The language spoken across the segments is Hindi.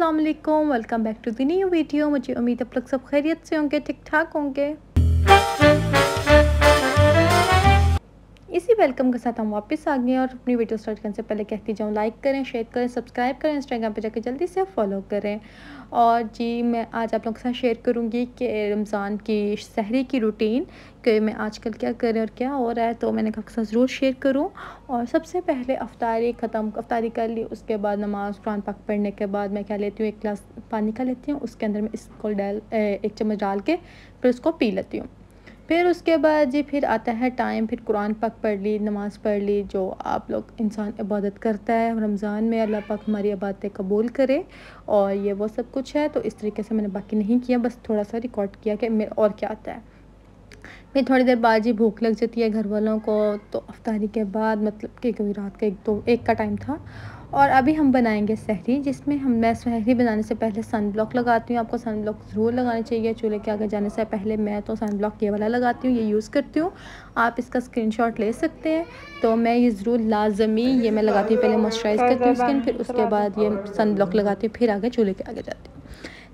अस्सलाम welcome back to the new video मुझे उम्मीद आप लोग सब खैरियत से होंगे ठीक ठाक होंगे वेलकम के साथ हम वापस आ गए और अपनी वीडियो स्टार्ट करने से पहले कहती जाऊँ लाइक करें शेयर करें सब्सक्राइब करें इंस्टाग्राम पर जाकर जल्दी से फॉलो करें और जी मैं आज आप लोगों के साथ शेयर करूँगी कि रमज़ान की शहरी की रूटीन कि मैं आजकल क्या कर रही और क्या हो रहा है तो मैंने आपके साथ ज़रूर शेयर करूँ और सबसे पहले अफ्तारी ख़त्म अफ्तारी कर ली उसके बाद नमाज कुरान पाक पढ़ने के बाद मैं क्या लेती हूँ एक गिलास पानी का लेती हूँ उसके अंदर मैं इसको डाल एक चम्मच डाल के फिर उसको पी लेती हूँ फिर उसके बाद जी फिर आता है टाइम फिर कुरान पाक पढ़ ली नमाज़ पढ़ ली जो आप लोग इंसान इबादत करता है रमज़ान में अल्लाह पाक हमारी इबादतें कबूल करे और ये वो सब कुछ है तो इस तरीके से मैंने बाकी नहीं किया बस थोड़ा सा रिकॉर्ड किया कि मेरा और क्या आता है फिर थोड़ी देर बाद जी भूख लग जाती है घर वालों को तो अफ्तारी के बाद मतलब कि कभी रात का एक दो तो, एक का टाइम था और अभी हम बनाएंगे सहरी जिसमें हम मैं सहरी बनाने से पहले सन ब्लॉक लगाती हूँ आपको सन ब्लॉक ज़रूर लगाना चाहिए चूल्हे के आगे जाने से पहले मैं तो सन ब्लॉक ये वाला लगाती हूँ ये यूज़ करती हूँ आप इसका स्क्रीनशॉट ले सकते हैं तो मैं ये ज़रूर लाजमी ये मैं लगाती हूँ पहले मॉइस्चराइज़ करती हूँ स्किन फिर उसके बाद ये सन ब्लॉक लगाती हूँ फिर आगे चूल्हे के आगे जाती हूँ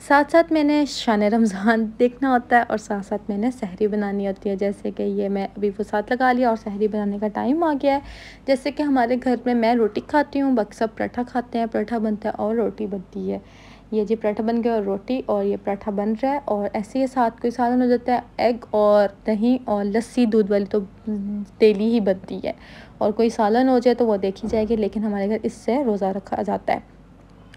साथ साथ मैंने शान रमज़ान देखना होता है और साथ साथ मैंने सहरी बनानी होती है जैसे कि ये मैं अभी वो साथ लगा लिया और सहरी बनाने का टाइम आ गया है जैसे कि हमारे घर में मैं रोटी खाती हूँ बक्स सब पराठा खाते हैं पराठा बनता है और रोटी बनती है ये जी पराठा बन गया और रोटी और ये पराठा बन रहा है और ऐसे ही साथ कोई सालन हो जाता है एग और दही और लस्सी दूध वाली तो हम्म, तेली ही बनती है और कोई सालन हो जाए तो वो देखी जाएगी लेकिन हमारे घर इससे रोज़ा रखा जाता है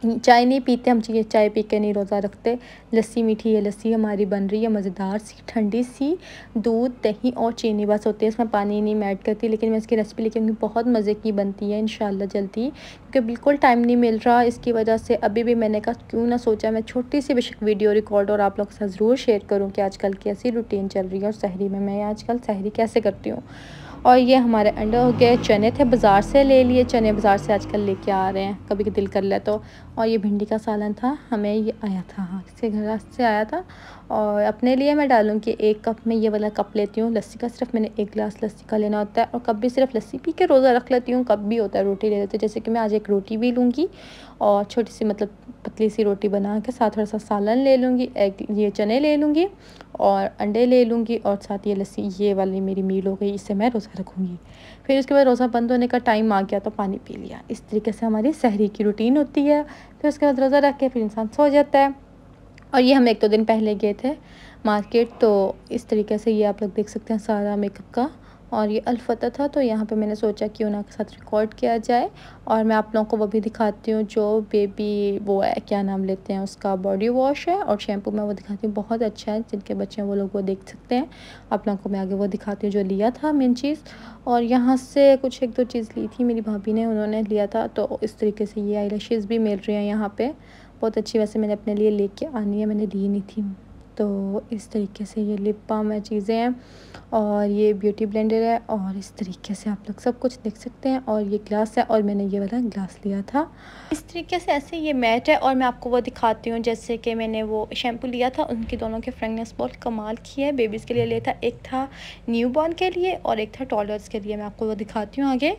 चाय नहीं पीते हम चाहिए चाय पी के नहीं रोज़ा रखते लस्सी मीठी है लस्सी हमारी बन रही है मज़ेदार सी ठंडी सी दूध दही और चीनी बस होती है इसमें पानी नहीं ऐड करती लेकिन मैं इसकी रेसिपी लेकर हूँ बहुत मज़े की बनती है इन जल्दी क्योंकि बिल्कुल टाइम नहीं मिल रहा इसकी वजह से अभी भी मैंने कहा क्यों ना सोचा मैं छोटी सी बेशक वीडियो रिकॉर्ड और आप लोग के साथ ज़रूर शेयर करूँ कि आजकल कैसी रूटीन चल रही है और शहरी में मैं आजकल शहरी कैसे करती हूँ और ये हमारे अंडे हो गए चने थे बाज़ार से ले लिए चने बाज़ार से आजकल लेके आ रहे हैं कभी दिल कर ले तो और ये भिंडी का सालन था हमें ये आया था हाँ किसी घर से आया था और अपने लिए मैं डालूँ कि एक कप में ये वाला कप लेती हूँ लस्सी का सिर्फ मैंने एक गिलास लस्सी का लेना होता है और कब भी सिर्फ लस्सी पी के रोज़ा रख लेती हूँ कब भी होता है रोटी ले लेते जैसे कि मैं आज एक रोटी भी लूँगी और छोटी सी मतलब पतली सी रोटी बना के साथ थोड़ा सा सालन ले लूँगी एग ये चने ले लूँगी और अंडे ले लूँगी और साथ ये लस्सी ये वाली मेरी मील हो गई इससे मैं रोज़ा रखूँगी फिर उसके बाद रोज़ा बंद होने का टाइम आ गया तो पानी पी लिया इस तरीके से हमारी सहरी की रूटीन होती है फिर उसके बाद रोज़ा रख के फिर इंसान सो जाता है और ये हम एक दो दिन पहले गए थे मार्केट तो इस तरीके से ये आप लोग देख सकते हैं सारा मेकअप का और ये अलफत था तो यहाँ पे मैंने सोचा कि उनके साथ रिकॉर्ड किया जाए और मैं आप लोगों को वो भी दिखाती हूँ जो बेबी वो है क्या नाम लेते हैं उसका बॉडी वॉश है और शैम्पू मैं वो दिखाती हूँ बहुत अच्छा है जिनके बच्चे हैं वो लोग वो देख सकते हैं आप लोगों को मैं आगे वो दिखाती हूँ जो लिया था मेन चीज़ और यहाँ से कुछ एक दो चीज़ ली थी मेरी भाभी ने उन्होंने लिया था तो इस तरीके से ये आई भी मिल रही हैं यहाँ पर बहुत अच्छी वैसे मैंने अपने लिए लेके आनी है मैंने ली नहीं थी तो इस तरीके से ये लिप बाम है चीज़ें हैं और ये ब्यूटी ब्लेंडर है और इस तरीके से आप लोग सब कुछ देख सकते हैं और ये ग्लास है और मैंने ये वाला ग्लास लिया था इस तरीके से ऐसे ये मैट है और मैं आपको वो दिखाती हूँ जैसे कि मैंने वो शैम्पू लिया था उनके दोनों के फ्रेगनेस बहुत कमाल की है बेबीज़ के लिए लिया था एक था न्यू बॉर्न के लिए और एक था टॉलर्स के लिए मैं आपको वो दिखाती हूँ आगे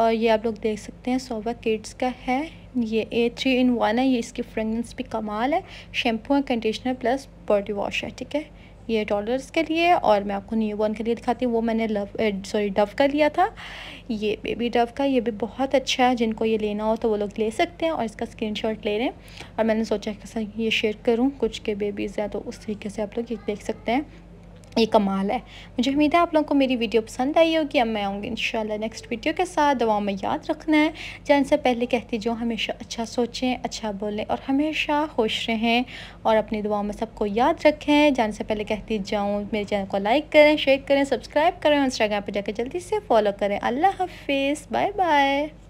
और ये आप लोग देख सकते हैं सोवा किड्स का है ये ए थ्री इन वन है ये इसकी फ्रेगनेंस भी कमाल है शैम्पू है कंडीशनर प्लस बॉडी वॉश है ठीक है ये डॉलर्स के लिए और मैं आपको न्यू बॉर्न के लिए दिखाती हूँ वो मैंने लव सॉरी डव का लिया था ये बेबी डव का ये भी बहुत अच्छा है जिनको ये लेना हो तो वो लोग ले सकते हैं और इसका स्क्रीन शॉट ले रहे हैं और मैंने सोचा कि सर ये शेयर करूँ कुछ के बेबीज़ हैं तो उस तरीके से आप लोग ये देख सकते हैं ये कमाल है मुझे उम्मीद है आप लोगों को मेरी वीडियो पसंद आई होगी अब मैं आऊँगी इंशाल्लाह नेक्स्ट वीडियो के साथ दवाओं में याद रखना है जान से पहले कहती जो हमेशा अच्छा सोचें अच्छा बोलें और हमेशा खुश रहें और अपनी दवाओं में सबको याद रखें जान से पहले कहती जाऊँ मेरे चैनल को लाइक करें शेयर करें सब्सक्राइब करें और इंस्टाग्राम पर जाकर जल्दी से फॉलो करें अल्लाह हाफिज़ बाय बाय